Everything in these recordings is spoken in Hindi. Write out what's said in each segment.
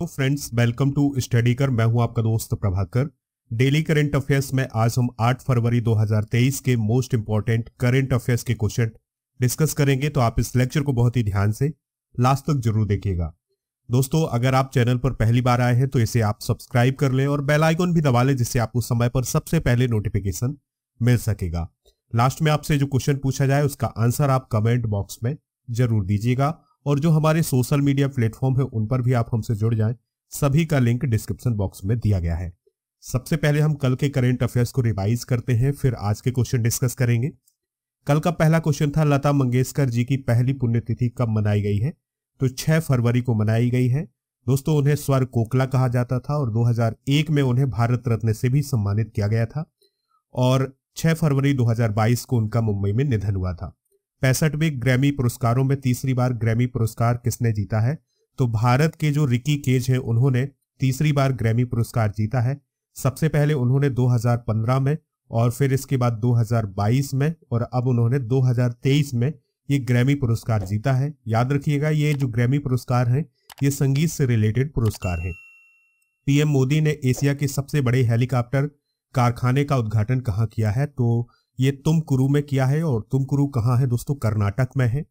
तो फ्रेंड्स वेलकम टू स्टडी कर मैं हूं आपका दोस्त प्रभाकर डेली करंट अफेयर्स में आज हम 8 फरवरी 2023 के मोस्ट इंपॉर्टेंट करंट अफेयर्स के क्वेश्चन डिस्कस करेंगे तो आप इस लेक्चर को बहुत ही ध्यान से लास्ट तक जरूर देखिएगा दोस्तों अगर आप चैनल पर पहली बार आए हैं तो इसे आप सब्सक्राइब कर लें और बेल भी दबा लें जिससे आपको समय पर सबसे पहले नोटिफिकेशन मिल सकेगा लास्ट में आपसे जो क्वेश्चन पूछा जाए उसका आंसर आप कमेंट बॉक्स में जरूर दीजिएगा और जो हमारे सोशल मीडिया प्लेटफॉर्म है उन पर भी आप हमसे जुड़ जाएं सभी का लिंक डिस्क्रिप्शन बॉक्स में दिया गया है सबसे पहले हम कल के करेंट अफेयर्स को रिवाइज करते हैं फिर आज के क्वेश्चन डिस्कस करेंगे कल का पहला क्वेश्चन था लता मंगेशकर जी की पहली पुण्यतिथि कब मनाई गई है तो 6 फरवरी को मनाई गई है दोस्तों उन्हें स्वर कोकला कहा जाता था और 2001 में उन्हें भारत रत्न से भी सम्मानित किया गया था और 6 फरवरी 2022 को उनका मुंबई में निधन हुआ था पैंसठवें ग्रैमी पुरस्कारों में तीसरी बार ग्रैमी पुरस्कार किसने जीता है तो भारत के जो रिकी केज है उन्होंने तीसरी बार ग्रैमी पुरस्कार जीता है सबसे पहले उन्होंने 2015 में और फिर इसके बाद 2022 में और अब उन्होंने 2023 में ये ग्रैमी पुरस्कार जीता है याद रखिएगा ये जो ग्रैमी पुरस्कार हैं ये संगीत से रिलेटेड पुरस्कार हैं पीएम मोदी ने एशिया के सबसे बड़े हेलीकॉप्टर कारखाने का उद्घाटन कहाँ किया है तो ये तुम कुरु में किया है और तुम कुरु कहाँ है दोस्तों कर्नाटक में है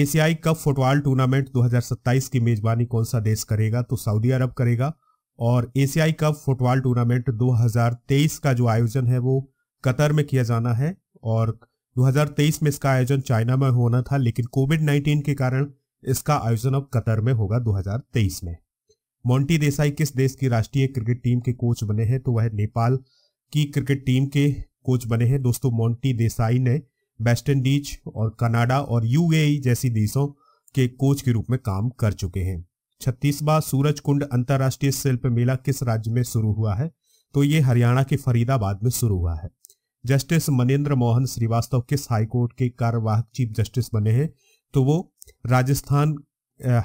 एशियाई कप फुटबॉल टूर्नामेंट 2027 की मेजबानी कौन सा देश करेगा तो सऊदी अरब करेगा और एशियाई कप फुटबॉल टूर्नामेंट 2023 का जो आयोजन है वो कतर में किया जाना है और 2023 में इसका आयोजन चाइना में होना था लेकिन कोविड 19 के कारण इसका आयोजन अब कतर में होगा 2023 में मोंटी देसाई किस देश की राष्ट्रीय क्रिकेट टीम के कोच बने हैं तो वह नेपाल की क्रिकेट टीम के कोच बने हैं दोस्तों मोंटी देसाई ने वेस्ट इंडीज और कनाडा और यूएई जैसी देशों के कोच के रूप में काम कर चुके हैं छत्तीसवा सूरज कुंड अंतर्राष्ट्रीय शिल्प मेला किस राज्य में शुरू हुआ है तो ये हरियाणा के फरीदाबाद में शुरू हुआ है जस्टिस मनेन्द्र मोहन श्रीवास्तव किस हाईकोर्ट के कार्यवाहक चीफ जस्टिस बने हैं तो वो राजस्थान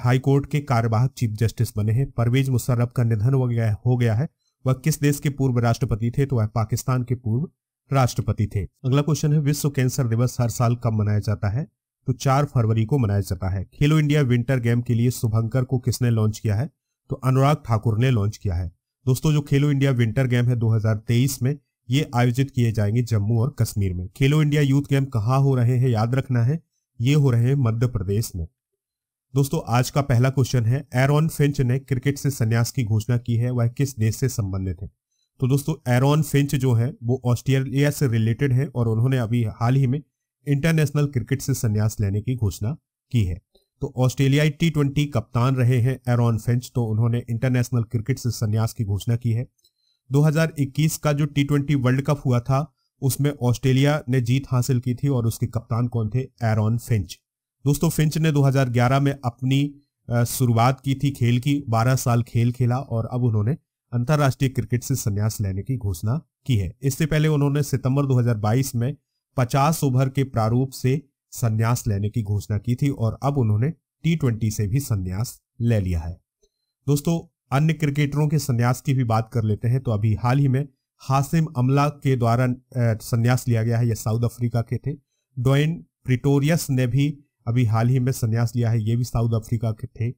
हाईकोर्ट के कार्यवाहक चीफ जस्टिस बने हैं परवेज मुशर्रफ का निधन हो गया हो गया है वह किस देश के पूर्व राष्ट्रपति थे तो वह पाकिस्तान के पूर्व राष्ट्रपति थे अगला क्वेश्चन है विश्व कैंसर दिवस हर साल कब मनाया जाता है तो चार फरवरी को मनाया जाता है खेलो इंडिया विंटर गेम के लिए शुभंकर को किसने लॉन्च किया है तो अनुराग ठाकुर ने लॉन्च किया है दोस्तों जो खेलो इंडिया विंटर गेम है 2023 में ये आयोजित किए जाएंगे जम्मू और कश्मीर में खेलो इंडिया यूथ गेम कहाँ हो रहे हैं याद रखना है ये हो रहे हैं मध्य प्रदेश में दोस्तों आज का पहला क्वेश्चन है एरॉन फिंच ने क्रिकेट से संन्यास की घोषणा की है वह किस देश से संबंधित है तो दोस्तों एरॉन फिंच जो है वो ऑस्ट्रेलिया से रिलेटेड है और उन्होंने अभी हाल ही में इंटरनेशनल क्रिकेट से संन्यास लेने की घोषणा की है तो ऑस्ट्रेलियाई टी ट्वेंटी कप्तान रहे हैं एरॉन फिंच तो उन्होंने इंटरनेशनल क्रिकेट से संन्यास की घोषणा की है 2021 का जो टी ट्वेंटी वर्ल्ड कप हुआ था उसमें ऑस्ट्रेलिया ने जीत हासिल की थी और उसके कप्तान कौन थे एरॉन फिंच दोस्तों फिंच ने 2011 में अपनी शुरुआत की थी खेल की 12 साल खेल खेला और अब उन्होंने अंतर्राष्ट्रीय क्रिकेट से संन्यास लेने की घोषणा की है इससे पहले उन्होंने सितंबर 2022 में 50 ओवर के प्रारूप से संन्यास लेने की घोषणा की थी और अब उन्होंने टी से भी संन्यास ले लिया है दोस्तों अन्य क्रिकेटरों के संन्यास की भी बात कर लेते हैं तो अभी हाल ही में हासिम अमला के द्वारा संन्यास लिया गया है यह साउथ अफ्रीका के थे डोइन प्रिटोरियस ने भी अभी हाल ही में संन्यास लिया है ये भी साउथ अफ्रीका के थे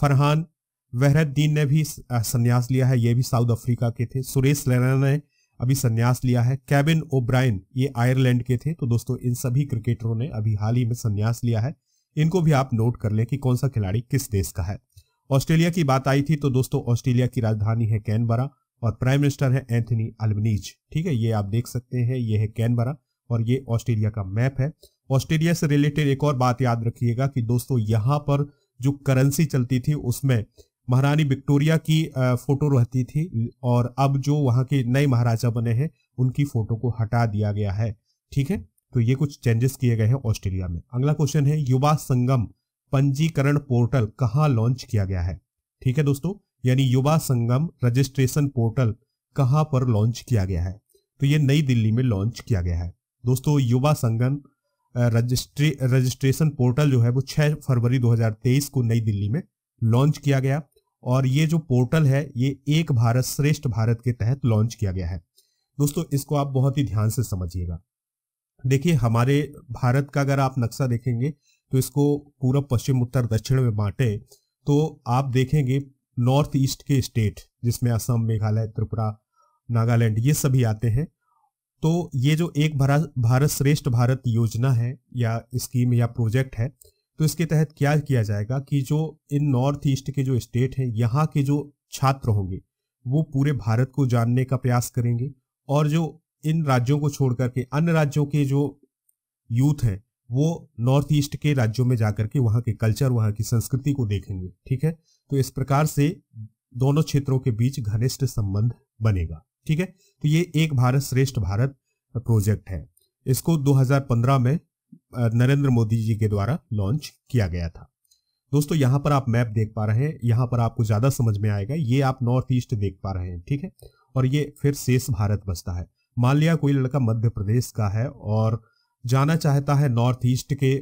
फरहान दीन ने भी संन्यास लिया है ये भी साउथ अफ्रीका के थे सुरेश रैना ने अभी संन्यास लिया है कैबिन ओब्राइन ये आयरलैंड के थे तो दोस्तों इन सभी क्रिकेटरों ने अभी हाल ही में संन्यास लिया है इनको भी आप नोट कर लें कि कौन सा खिलाड़ी किस देश का है ऑस्ट्रेलिया की बात आई थी तो दोस्तों ऑस्ट्रेलिया की राजधानी है कैनबरा और प्राइम मिनिस्टर है एंथनी अल्बनीज ठीक है ये आप देख सकते हैं ये है कैनबरा और ये ऑस्ट्रेलिया का मैप है ऑस्ट्रेलिया से रिलेटेड एक और बात याद रखिएगा कि दोस्तों यहाँ पर जो करेंसी चलती थी उसमें महारानी विक्टोरिया की फोटो रहती थी और अब जो वहाँ के नए महाराजा बने हैं उनकी फोटो को हटा दिया गया है ठीक है तो ये कुछ चेंजेस किए गए हैं ऑस्ट्रेलिया में अगला क्वेश्चन है युवा संगम पंजीकरण पोर्टल कहाँ लॉन्च किया गया है ठीक है दोस्तों यानी युवा संगम रजिस्ट्रेशन पोर्टल कहाँ पर लॉन्च किया गया है तो ये नई दिल्ली में लॉन्च किया गया है दोस्तों युवा संगम रजिस्ट्रे रजिस्ट्रेशन पोर्टल जो है वो 6 फरवरी 2023 को नई दिल्ली में लॉन्च किया गया और ये जो पोर्टल है ये एक भारत श्रेष्ठ भारत के तहत लॉन्च किया गया है दोस्तों इसको आप बहुत ही ध्यान से समझिएगा देखिए हमारे भारत का अगर आप नक्शा देखेंगे तो इसको पूरा पश्चिम उत्तर दक्षिण में बांटे तो आप देखेंगे नॉर्थ ईस्ट के स्टेट जिसमें असम मेघालय त्रिपुरा नागालैंड ये सभी आते हैं तो ये जो एक भारत भारत श्रेष्ठ भारत योजना है या स्कीम या प्रोजेक्ट है तो इसके तहत क्या किया जाएगा कि जो इन नॉर्थ ईस्ट के जो स्टेट हैं यहाँ के जो छात्र होंगे वो पूरे भारत को जानने का प्रयास करेंगे और जो इन राज्यों को छोड़ करके अन्य राज्यों के जो यूथ हैं वो नॉर्थ ईस्ट के राज्यों में जाकर के वहाँ के कल्चर वहाँ की संस्कृति को देखेंगे ठीक है तो इस प्रकार से दोनों क्षेत्रों के बीच घनिष्ठ संबंध बनेगा ठीक है तो ये एक भारत श्रेष्ठ भारत प्रोजेक्ट है इसको 2015 में नरेंद्र मोदी जी के द्वारा लॉन्च किया गया था दोस्तों यहाँ पर आप मैप देख पा रहे हैं यहाँ पर आपको ज़्यादा समझ में आएगा ये आप नॉर्थ ईस्ट देख पा रहे हैं ठीक है और ये फिर शेष भारत बसता है मान लिया कोई लड़का मध्य प्रदेश का है और जाना चाहता है नॉर्थ ईस्ट के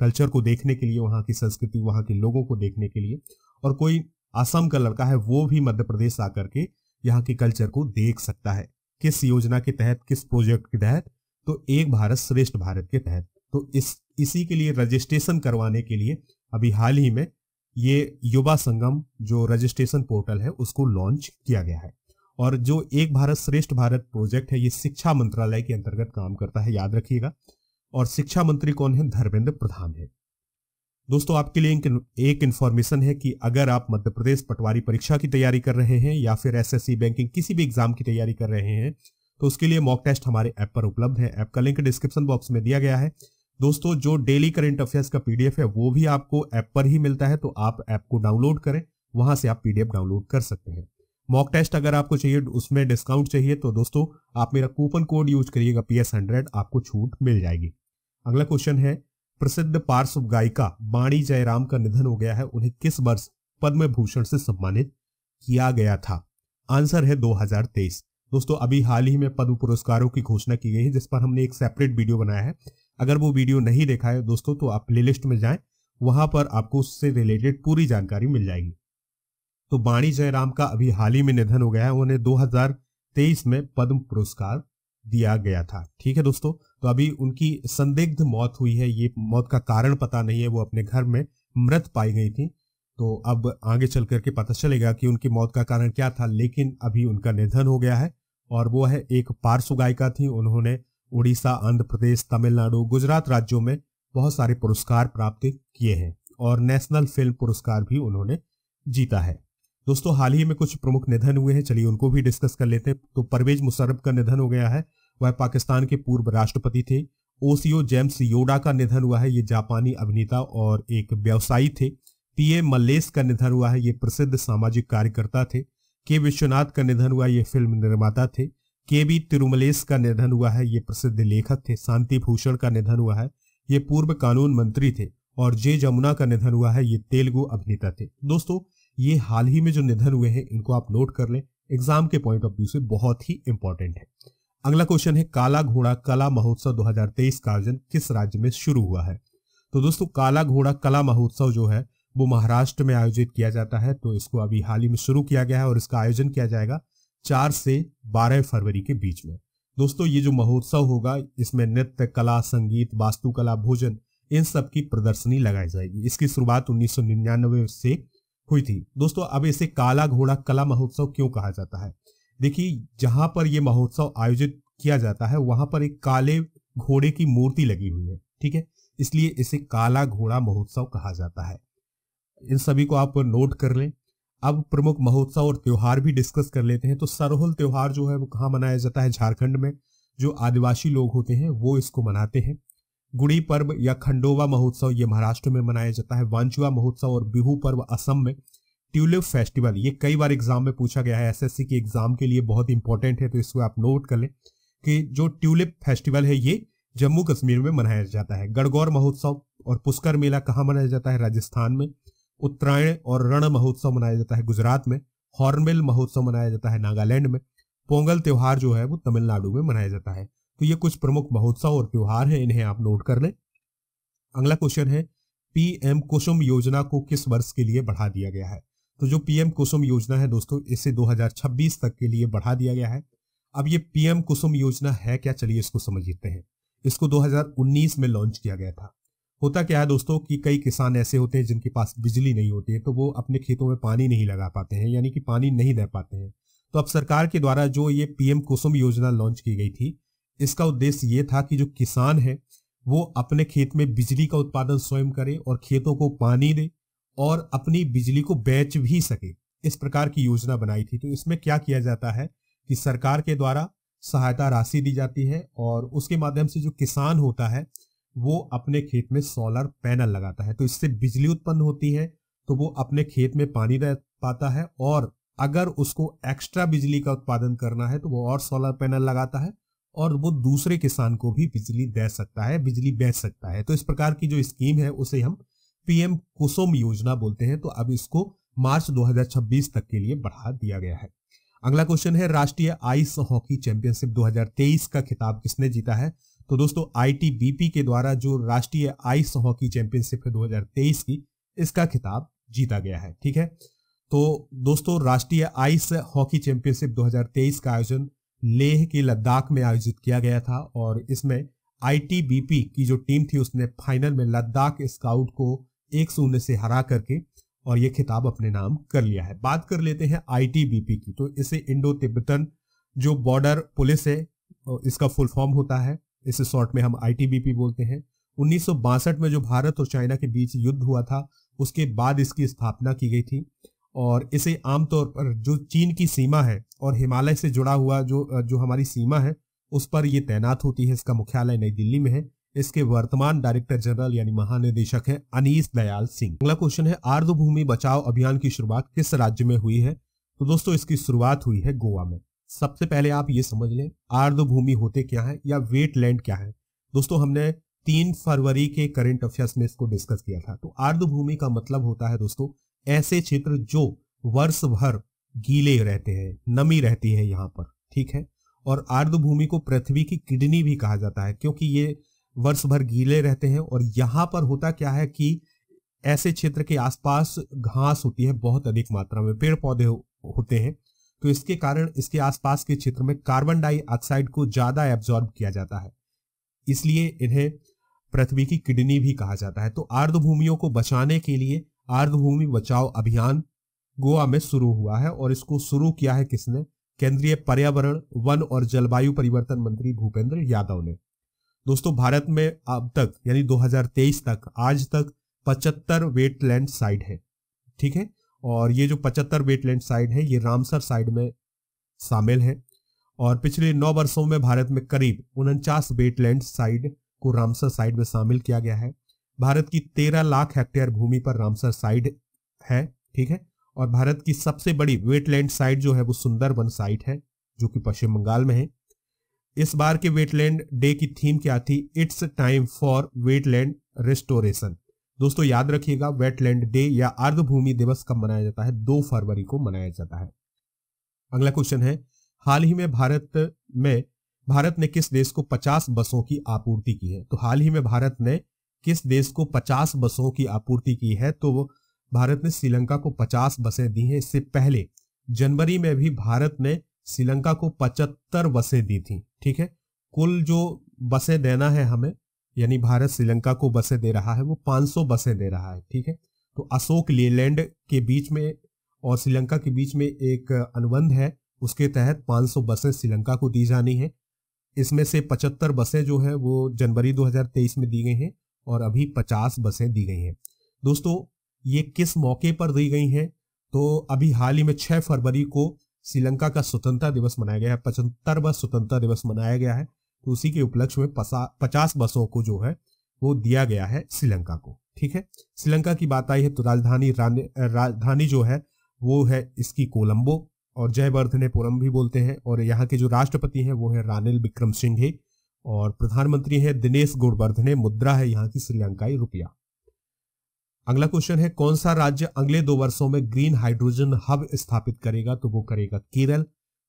कल्चर को देखने के लिए वहाँ की संस्कृति वहां के लोगों को देखने के लिए और कोई आसाम का लड़का है वो भी मध्य प्रदेश आकर के यहाँ के कल्चर को देख सकता है किस योजना के तहत किस प्रोजेक्ट के तहत तो एक भारत श्रेष्ठ भारत के तहत तो इस इसी के लिए रजिस्ट्रेशन करवाने के लिए अभी हाल ही में ये युवा संगम जो रजिस्ट्रेशन पोर्टल है उसको लॉन्च किया गया है और जो एक भारत श्रेष्ठ भारत प्रोजेक्ट है ये शिक्षा मंत्रालय के अंतर्गत काम करता है याद रखिएगा और शिक्षा मंत्री कौन है धर्मेंद्र प्रधान है दोस्तों आपके लिए एक इन्फॉर्मेशन है कि अगर आप मध्य प्रदेश पटवारी परीक्षा की तैयारी कर रहे हैं या फिर एसएससी बैंकिंग किसी भी एग्जाम की तैयारी कर रहे हैं तो उसके लिए मॉक टेस्ट हमारे ऐप पर उपलब्ध है ऐप का लिंक डिस्क्रिप्शन बॉक्स में दिया गया है दोस्तों जो डेली करेंट अफेयर्स का पीडीएफ है वो भी आपको ऐप पर ही मिलता है तो आप ऐप को डाउनलोड करें वहां से आप पीडीएफ डाउनलोड कर सकते हैं मॉक टेस्ट अगर आपको चाहिए उसमें डिस्काउंट चाहिए तो दोस्तों आप मेरा कूपन कोड यूज करिएगा पी एस हंड्रेड आपको छूट मिल जाएगी अगला क्वेश्चन है प्रसिद्ध पार्श्व गायिका बाणी जयराम का निधन हो गया है उन्हें किस वर्ष पद्म भूषण से सम्मानित किया गया था आंसर है 2023 दोस्तों अभी हाल ही में पद्म पुरस्कारों की घोषणा की गई है जिस पर हमने एक सेपरेट वीडियो बनाया है अगर वो वीडियो नहीं देखा है दोस्तों तो आप प्लेलिस्ट में जाएं वहां पर आपको उससे रिलेटेड पूरी जानकारी मिल जाएगी तो बाणी जयराम का अभी हाल ही में निधन हो गया है उन्हें 2023 में पद्म पुरस्कार दिया गया था ठीक है दोस्तों तो अभी उनकी संदिग्ध मौत हुई है ये मौत का कारण पता नहीं है वो अपने घर में मृत पाई गई थी तो अब आगे चल करके पता चलेगा कि उनकी मौत का कारण क्या था लेकिन अभी उनका निधन हो गया है और वो है एक पार्श्व गायिका थी उन्होंने उड़ीसा आंध्र प्रदेश तमिलनाडु गुजरात राज्यों में बहुत सारे पुरस्कार प्राप्त किए हैं और नेशनल फिल्म पुरस्कार भी उन्होंने जीता है दोस्तों हाल ही में कुछ प्रमुख निधन हुए हैं चलिए उनको भी डिस्कस कर लेते हैं तो परवेज मुशर्रफ का निधन हो गया है वह पाकिस्तान के पूर्व राष्ट्रपति थे ओसीओ जेम्स योडा का निधन हुआ है ये जापानी अभिनेता और एक व्यवसायी थे पी ए मल्लेस का निधन हुआ है ये प्रसिद्ध सामाजिक कार्यकर्ता थे के विश्वनाथ का निधन हुआ ये फिल्म निर्माता थे के बी तिरुमलेश का निधन हुआ है ये प्रसिद्ध लेखक थे शांति भूषण का निधन हुआ है ये पूर्व कानून मंत्री थे और जे जमुना का निधन हुआ है ये तेलुगु अभिनेता थे दोस्तों ये हाल ही में जो निधन हुए हैं इनको आप नोट कर लें एग्जाम के पॉइंट ऑफ व्यू से बहुत ही इंपॉर्टेंट है अगला क्वेश्चन है काला घोड़ा कला महोत्सव 2023 का आयोजन किस राज्य में शुरू हुआ है तो दोस्तों काला घोड़ा कला महोत्सव जो है वो महाराष्ट्र में आयोजित किया जाता है तो इसको अभी हाल ही में शुरू किया गया है और इसका आयोजन किया जाएगा चार से बारह फरवरी के बीच में दोस्तों ये जो महोत्सव होगा इसमें नृत्य कला संगीत वास्तुकला भोजन इन सब की प्रदर्शनी लगाई जाएगी इसकी शुरुआत 1999 से हुई थी दोस्तों अब इसे काला घोड़ा कला महोत्सव क्यों कहा जाता है देखिए जहां पर यह महोत्सव आयोजित किया जाता है वहां पर एक काले घोड़े की मूर्ति लगी हुई है ठीक है इसलिए इसे काला घोड़ा महोत्सव कहा जाता है इन सभी को आप नोट कर लें अब प्रमुख महोत्सव और त्यौहार भी डिस्कस कर लेते हैं तो सरहुल त्यौहार जो है वो कहाँ मनाया जाता है झारखंड में जो आदिवासी लोग होते हैं वो इसको मनाते हैं गुड़ी पर्व या खंडोवा महोत्सव ये महाराष्ट्र में मनाया जाता है वांचुआ महोत्सव और बिहू पर्व असम में ट्यूलिप फेस्टिवल ये कई बार एग्जाम में पूछा गया है एसएससी के एग्जाम के लिए बहुत इंपॉर्टेंट है तो इसको आप नोट कर लें कि जो ट्यूलिप फेस्टिवल है ये जम्मू कश्मीर में मनाया जाता है गड़गौर महोत्सव और पुष्कर मेला कहाँ मनाया जाता है राजस्थान में उत्तरायण और रण महोत्सव मनाया जाता है गुजरात में हॉर्नबिल महोत्सव मनाया जाता है नागालैंड में पोंगल त्योहार जो है वो तमिलनाडु में मनाया जाता है तो ये कुछ प्रमुख महोत्सव और त्यौहार हैं इन्हें आप नोट कर लें अगला क्वेश्चन है पीएम कुसुम योजना को किस वर्ष के लिए बढ़ा दिया गया है तो जो पीएम कुसुम योजना है दोस्तों इसे 2026 तक के लिए बढ़ा दिया गया है अब ये पीएम कुसुम योजना है क्या चलिए इसको समझ लेते हैं इसको 2019 में लॉन्च किया गया था होता क्या है दोस्तों कि कई किसान ऐसे होते हैं जिनके पास बिजली नहीं होती है तो वो अपने खेतों में पानी नहीं लगा पाते हैं यानी कि पानी नहीं दे पाते हैं तो अब सरकार के द्वारा जो ये पीएम कुसुम योजना लॉन्च की गई थी इसका उद्देश्य ये था कि जो किसान है वो अपने खेत में बिजली का उत्पादन स्वयं करे और खेतों को पानी दे और अपनी बिजली को बेच भी सके इस प्रकार की योजना बनाई थी तो इसमें क्या किया जाता है कि सरकार के द्वारा सहायता राशि दी जाती है और उसके माध्यम से जो किसान होता है वो अपने खेत में सोलर पैनल लगाता है तो इससे बिजली उत्पन्न होती है तो वो अपने खेत में पानी रह पाता है और अगर उसको एक्स्ट्रा बिजली का उत्पादन करना है तो वो और सोलर पैनल लगाता है और वो दूसरे किसान को भी बिजली दे सकता है बिजली बेच सकता है तो इस प्रकार की जो स्कीम है उसे हम पीएम कुसुम योजना बोलते हैं तो अब इसको मार्च 2026 तक के लिए बढ़ा दिया गया है अगला क्वेश्चन है राष्ट्रीय आइस हॉकी चैंपियनशिप 2023 का खिताब किसने जीता है तो दोस्तों आईटीबीपी के द्वारा जो राष्ट्रीय आइस हॉकी चैंपियनशिप है 2023 की इसका खिताब जीता गया है ठीक है तो दोस्तों राष्ट्रीय आइस हॉकी चैंपियनशिप 2023 का आयोजन लेह के लद्दाख में आयोजित किया गया था और इसमें आईटीबीपी की जो टीम थी उसने फाइनल में लद्दाख स्काउट को एक शून्य से हरा करके और ये खिताब अपने नाम कर लिया है बात कर लेते हैं आईटीबीपी की तो इसे इंडो तिब्बतन जो बॉर्डर पुलिस है इसका फुल फॉर्म होता है इसे शॉर्ट में हम आई बोलते हैं उन्नीस में जो भारत और चाइना के बीच युद्ध हुआ था उसके बाद इसकी स्थापना की गई थी और इसे आमतौर पर जो चीन की सीमा है और हिमालय से जुड़ा हुआ जो जो हमारी सीमा है उस पर ये तैनात होती है इसका मुख्यालय नई दिल्ली में है इसके वर्तमान डायरेक्टर जनरल यानी महानिदेशक है अनिस दयाल सिंह अगला क्वेश्चन है भूमि बचाव अभियान की शुरुआत किस राज्य में हुई है तो दोस्तों इसकी शुरुआत हुई है गोवा में सबसे पहले आप ये समझ लें आर्द्र भूमि होते क्या है या वेट लैंड क्या है दोस्तों हमने तीन फरवरी के करंट अफेयर्स में इसको डिस्कस किया था तो आर्द्र भूमि का मतलब होता है दोस्तों ऐसे क्षेत्र जो वर्ष भर गीले रहते हैं नमी रहती है यहाँ पर ठीक है और आर्द्र भूमि को पृथ्वी की किडनी भी कहा जाता है क्योंकि ये वर्ष भर गीले रहते हैं और यहाँ पर होता क्या है कि ऐसे क्षेत्र के आसपास घास होती है बहुत अधिक मात्रा में पेड़ पौधे होते हैं तो इसके कारण इसके आसपास के क्षेत्र में कार्बन डाइऑक्साइड को ज्यादा एब्जॉर्ब किया जाता है इसलिए इन्हें पृथ्वी की किडनी भी कहा जाता है तो आर्द्रभूमियों को बचाने के लिए आर्द्रभूमि बचाओ अभियान गोवा में शुरू हुआ है और इसको शुरू किया है किसने केंद्रीय पर्यावरण वन और जलवायु परिवर्तन मंत्री भूपेंद्र यादव ने दोस्तों भारत में अब तक यानी 2023 तक आज तक 75 वेटलैंड साइट है ठीक है और ये जो पचहत्तर वेटलैंड साइड है ये रामसर साइड में शामिल है और पिछले नौ वर्षों में भारत में करीब उनचास वेटलैंड साइड को रामसर साइड में शामिल किया गया है भारत की तेरह लाख हेक्टेयर भूमि पर रामसर साइड है ठीक है और भारत की सबसे बड़ी वेटलैंड साइट जो है वो सुंदरबन साइट है जो कि पश्चिम बंगाल में है इस बार के वेटलैंड डे की थीम क्या थी it's time for wetland restoration दोस्तों याद रखिएगा वेटलैंड डे या अर्धभूमि दिवस कब मनाया जाता है दो फरवरी को मनाया जाता है अगला क्वेश्चन है हाल ही में भारत में भारत ने किस देश को 50 बसों की आपूर्ति की है तो हाल ही में भारत ने किस देश को 50 बसों की आपूर्ति की है तो भारत ने श्रीलंका को 50 बसें दी हैं इससे पहले जनवरी में भी भारत ने श्रीलंका को 75 बसें दी थी ठीक है कुल जो बसें देना है हमें यानी भारत श्रीलंका को बसें दे रहा है वो 500 बसें दे रहा है ठीक है तो अशोक लेलैंड के बीच में और श्रीलंका के बीच में एक अनुबंध है उसके तहत 500 बसें श्रीलंका को दी जानी है इसमें से 75 बसें जो है वो जनवरी 2023 में दी गई हैं और अभी 50 बसें दी गई हैं दोस्तों ये किस मौके पर दी गई हैं तो अभी हाल ही में 6 फरवरी को श्रीलंका का स्वतंत्रता दिवस मनाया गया है पचहत्तरवा स्वतंत्रता दिवस मनाया गया है तो उसी के उपलक्ष्य में पचास बसों को जो है वो दिया गया है श्रीलंका को ठीक है श्रीलंका की बात आई है तो राजधानी राजधानी जो है वो है इसकी कोलंबो और जयवर्धनेपुरम भी बोलते हैं और यहाँ के जो राष्ट्रपति हैं वो है रानिल विक्रम सिंघे और प्रधानमंत्री है दिनेश गुणवर्धने मुद्रा है यहाँ की श्रीलंकाई रुपया अगला क्वेश्चन है कौन सा राज्य अगले दो वर्षों में ग्रीन हाइड्रोजन हब स्थापित करेगा तो वो करेगा केरल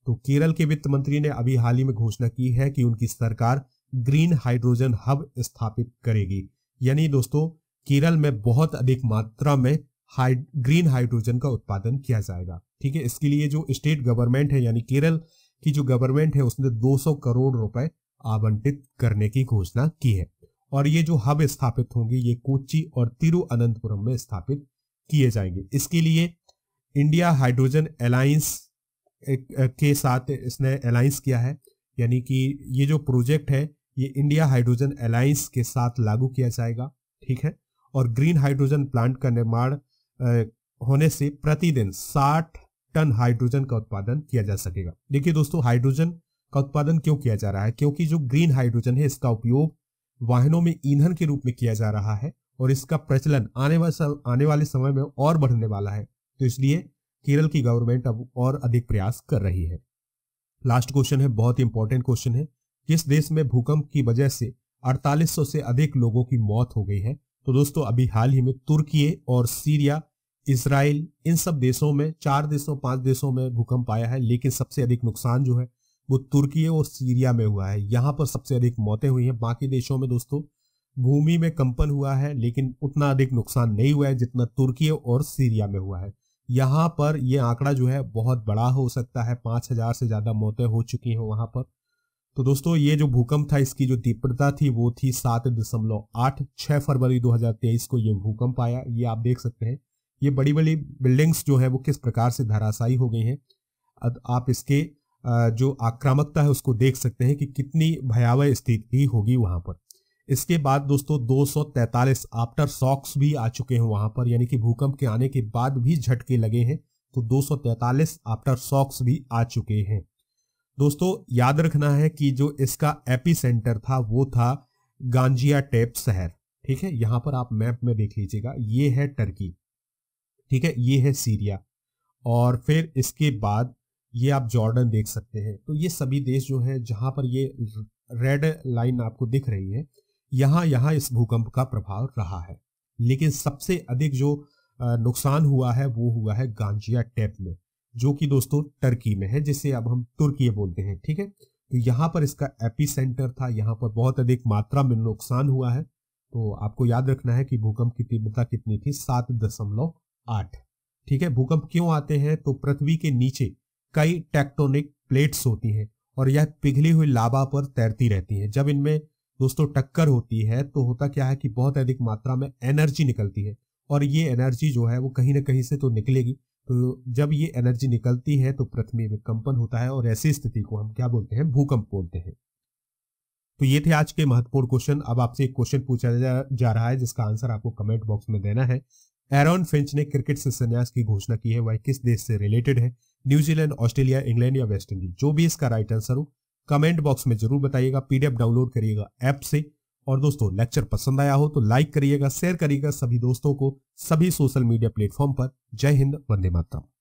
तो केरल के वित्त मंत्री ने अभी हाल ही में घोषणा की है कि उनकी सरकार ग्रीन हाइड्रोजन हब स्थापित करेगी यानी दोस्तों केरल में बहुत अधिक मात्रा में हाइड ग्रीन हाइड्रोजन का उत्पादन किया जाएगा ठीक है इसके लिए जो स्टेट गवर्नमेंट है यानी केरल की जो गवर्नमेंट है उसने 200 करोड़ रुपए आवंटित करने की घोषणा की है और ये जो हब स्थापित होंगे ये कोची और तिरुअनंतपुरम में स्थापित किए जाएंगे इसके लिए इंडिया हाइड्रोजन अलायंस के साथ इसने अलाइंस किया है यानी कि ये जो प्रोजेक्ट है ये इंडिया हाइड्रोजन अलाइंस के साथ लागू किया जाएगा ठीक है और ग्रीन हाइड्रोजन प्लांट का निर्माण होने से प्रतिदिन 60 टन हाइड्रोजन का उत्पादन किया जा सकेगा देखिए दोस्तों हाइड्रोजन का उत्पादन क्यों किया जा रहा है क्योंकि जो ग्रीन हाइड्रोजन है इसका उपयोग वाहनों में ईंधन के रूप में किया जा रहा है और इसका प्रचलन आने वाले आने वाले समय में और बढ़ने वाला है तो इसलिए केरल की गवर्नमेंट अब और अधिक प्रयास कर रही है लास्ट क्वेश्चन है बहुत इंपॉर्टेंट क्वेश्चन है किस देश में भूकंप की वजह से 4800 से अधिक लोगों की मौत हो गई है तो दोस्तों अभी हाल ही में तुर्की और सीरिया इसराइल इन सब देशों में चार देशों पांच देशों में भूकंप आया है लेकिन सबसे अधिक नुकसान जो है वो तुर्की और सीरिया में हुआ है यहाँ पर सबसे अधिक मौतें हुई हैं बाकी देशों में दोस्तों भूमि में कंपन हुआ है लेकिन उतना अधिक नुकसान नहीं हुआ है जितना तुर्की और सीरिया में हुआ है यहाँ पर ये आंकड़ा जो है बहुत बड़ा हो सकता है पाँच हज़ार से ज़्यादा मौतें हो चुकी हैं वहाँ पर तो दोस्तों ये जो भूकंप था इसकी जो तीव्रता थी वो थी सात दशमलव आठ छः फरवरी 2023 को ये भूकंप आया ये आप देख सकते हैं ये बड़ी बड़ी बिल्डिंग्स जो है वो किस प्रकार से धराशायी हो गई हैं आप इसके जो आक्रामकता है उसको देख सकते हैं कि कितनी भयावह स्थिति होगी वहाँ पर इसके बाद दोस्तों 243 आफ्टर शॉक्स भी आ चुके हैं वहां पर यानी कि भूकंप के आने के बाद भी झटके लगे हैं तो 243 आफ्टर शॉक्स भी आ चुके हैं दोस्तों याद रखना है कि जो इसका एपी सेंटर था वो था गांजिया टेप शहर ठीक है यहां पर आप मैप में देख लीजिएगा ये है टर्की ठीक है ये है सीरिया और फिर इसके बाद ये आप जॉर्डन देख सकते हैं तो ये सभी देश जो है जहां पर ये रेड लाइन आपको दिख रही है यहाँ यहाँ इस भूकंप का प्रभाव रहा है लेकिन सबसे अधिक जो नुकसान हुआ है वो हुआ है गांजिया टेप में जो कि दोस्तों टर्की में है जिसे अब हम तुर्की बोलते हैं ठीक है तो यहाँ पर इसका एपी सेंटर था यहाँ पर बहुत अधिक मात्रा में नुकसान हुआ है तो आपको याद रखना है कि भूकंप की तीव्रता कितनी थी सात दशमलव आठ ठीक है भूकंप क्यों आते हैं तो पृथ्वी के नीचे कई टेक्टोनिक प्लेट्स होती हैं और यह पिघली हुई लाभा पर तैरती रहती हैं जब इनमें दोस्तों टक्कर होती है तो होता क्या है कि बहुत अधिक मात्रा में एनर्जी निकलती है और ये एनर्जी जो है वो कहीं ना कहीं से तो निकलेगी तो जब ये एनर्जी निकलती है तो पृथ्वी में कंपन होता है और ऐसी स्थिति को हम क्या बोलते हैं भूकंप बोलते हैं तो ये थे आज के महत्वपूर्ण क्वेश्चन अब आपसे एक क्वेश्चन पूछा जा, जा रहा है जिसका आंसर आपको कमेंट बॉक्स में देना है एरॉन फिंच ने क्रिकेट से संन्यास की घोषणा की है वह किस देश से रिलेटेड है न्यूजीलैंड ऑस्ट्रेलिया इंग्लैंड या वेस्ट इंडीज जो भी इसका राइट आंसर हो कमेंट बॉक्स में जरूर बताइएगा पीडीएफ डाउनलोड करिएगा ऐप से और दोस्तों लेक्चर पसंद आया हो तो लाइक करिएगा शेयर करिएगा सभी दोस्तों को सभी सोशल मीडिया प्लेटफॉर्म पर जय हिंद वंदे मातरम